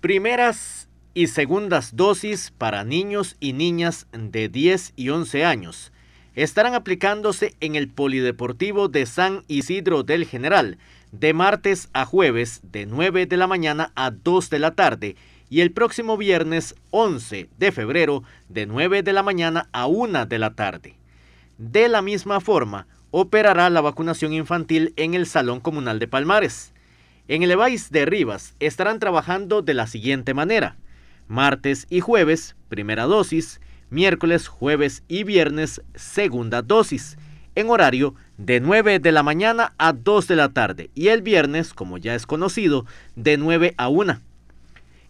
Primeras y segundas dosis para niños y niñas de 10 y 11 años estarán aplicándose en el Polideportivo de San Isidro del General de martes a jueves de 9 de la mañana a 2 de la tarde y el próximo viernes 11 de febrero de 9 de la mañana a 1 de la tarde. De la misma forma, operará la vacunación infantil en el Salón Comunal de Palmares. En el EBAIS de Rivas estarán trabajando de la siguiente manera. Martes y jueves, primera dosis, miércoles, jueves y viernes, segunda dosis, en horario de 9 de la mañana a 2 de la tarde y el viernes, como ya es conocido, de 9 a 1.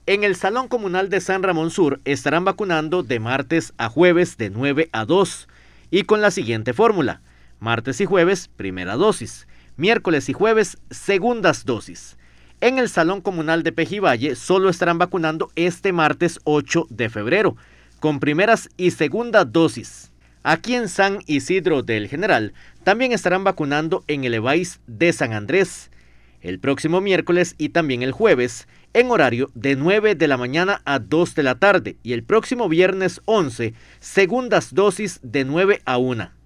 En el Salón Comunal de San Ramón Sur estarán vacunando de martes a jueves de 9 a 2 y con la siguiente fórmula. Martes y jueves, primera dosis miércoles y jueves segundas dosis. En el Salón Comunal de Pejivalle solo estarán vacunando este martes 8 de febrero, con primeras y segundas dosis. Aquí en San Isidro del General también estarán vacunando en el EVAIS de San Andrés, el próximo miércoles y también el jueves, en horario de 9 de la mañana a 2 de la tarde, y el próximo viernes 11, segundas dosis de 9 a 1.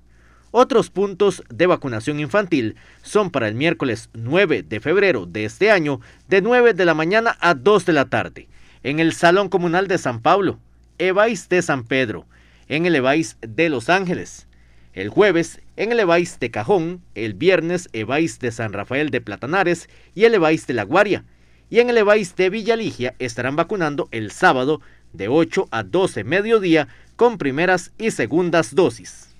Otros puntos de vacunación infantil son para el miércoles 9 de febrero de este año, de 9 de la mañana a 2 de la tarde, en el Salón Comunal de San Pablo, Evais de San Pedro, en el Evais de Los Ángeles, el jueves en el Evais de Cajón, el viernes Evais de San Rafael de Platanares y el Evais de La Guaria, y en el Evais de Villaligia estarán vacunando el sábado de 8 a 12 mediodía con primeras y segundas dosis.